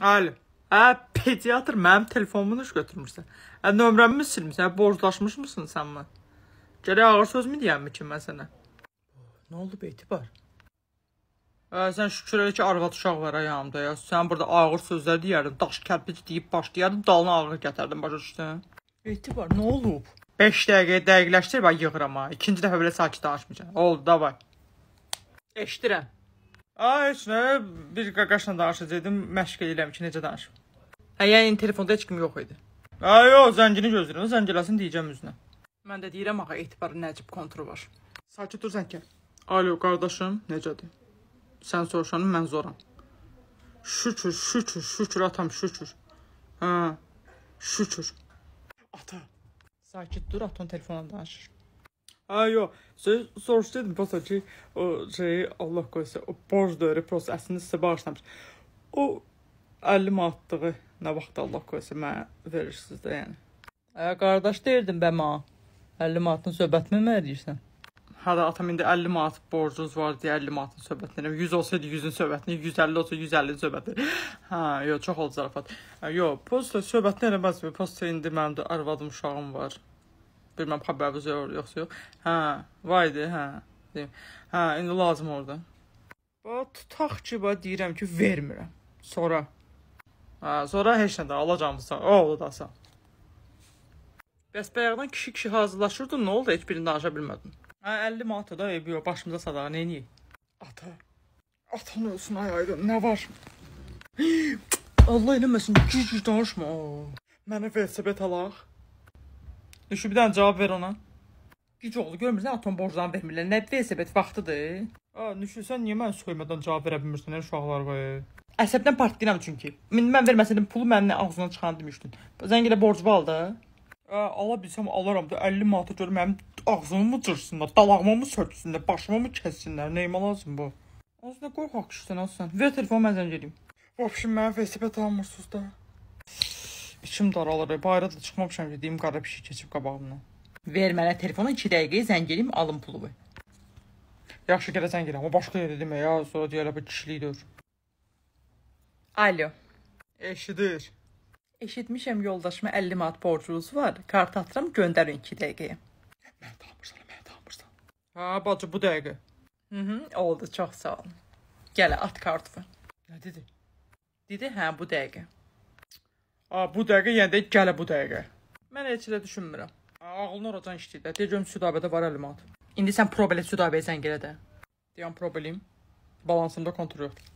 Ali, ə pediatr mənim telefonumu necə götürmüsən? Ə nömrəmi silmisən? Borclaşmışmısan sən mən? Gərək ağır söz mü deyəmmi ki mən sənə? Nə oldu Beytibar? Ə sən şükür elə ki arvad uşaq var ayağımda ya. Sən burada ağır sözlər deyərdin, daş kərpic deyib başlayardın, dalına ağır gətərdin, başa düşdün? Beytibar, nə olub? 5 dəqiqə dəqiqləşdir bax yığıram ha. İkinci dəfə belə sakit danışmayacam. Oldu, davay. Eşidirəm. Ay, heç nə, bir qardaşla danışacaqdım, məşq edirəm ki, necə danışım. Hə, yəni telefonda heç kim yox idi. Ay, yox, zəngini gözləyirəm, zəng eləsin deyəcəm üzünə. Mən də deyirəm ağa, etibarı Nəcib kontrol var. Sakit dur zəngər. Alo, qardaşım, necədir? Sən soruşanım, mən zoram. Şükür, şükür, şükür atam, şükür. Hə, şükür. Ata. Sakit dur, atan telefonla danışır ayo, şey soruşdaydım prosta ki, o şey Allah qoysa, o borc da öyle prosta əslində sizə bağışlamış. O 50 manatlığı nə vaxt Allah qoysa mənə verirsiniz də yəni. Ə, qardaş deyirdim bə mənə. 50 manatın söhbətini nə edirsən? Hə də atam indi 50 manat borcunuz var deyə 50 manatın söhbətini, 100 olsaydı 100-ün söhbətini, 150 olsa 150-nin söhbətini. Hə, yox, çox oldu zarafat. Yox, posta söhbətini eləməz mi? Posta indi mənim də arvadım, uşağım var bilməm xəbəriniz yoxsa yox. Hə, var idi, hə. Deyim. Hə, indi lazım orada. Va tutaq ki, va deyirəm ki, vermirəm. Sonra. Hə, sonra heç nə də alacağımsan, oğlu dasan. Bəs bayaqdan kişi-kişi hazırlaşırdın, nə oldu? Heç birini danışa bilmədin. Hə, 50 manat da ev yox, başımıza sadağa, nə edəyik? Ata. Atan olsun ay aydın, nə var? Allah eləməsin, gic-gic danışma. Mənə vəsibət alaq. Düşü bir dənə cavab ver ona. Güc oğlu görmürsən atom borclarını vermirlər. Nə velosiped vaxtıdır? A, Nüşü sən niyə mən söymədən cavab verə bilmirsən ey uşaqlar qoy? Əsəbdən partlayıram çünki. İndi mən verməsəydim pulu mənim ağzından çıxanı demişdin. Zəng elə borcu var da. Ala bilsəm alaram da 50 manata görə mənim ağzımı mı cırsınlar, dalağımı mı söksünlər, başımı mı kəssinlər, nəyimə lazım bu? Onsuz da qorxaq kişisən, sən. Ver telefonu mən zəng edeyim. Vəbşin mənə velosiped almırsınız da. İçim daralır. Bayıra da çıxmamışam ki, deyim qara pişik keçib qabağımdan. Ver mənə telefonu 2 dəqiqəyə zəng edim, alım pulumu. Yaxşı gələ zəng edirəm. O başqa yerdə demə ya, sonra deyələ bu kişilikdir. Alo. Eşidir. Eşitmişəm yoldaşıma 50 manat borcunuz var. Kart atıram, göndərin 2 dəqiqəyə. Mən tanımırsan, mən tanımırsan. Hə, bacı bu dəqiqə. Mhm, oldu, çox sağ ol. Gəl at kartımı. Nə dedi? Dedi, hə, bu dəqiqə. A, bu dəqiqə, yəni də gələ bu dəqiqə. Mən heç elə düşünmürəm. Ağlını oracan işləyir də. Deyəcəm südabədə var əlimat. İndi sən probelə südabəyə zəng elə də. Deyəm probeliyim. Balansımda kontrol yoxdur.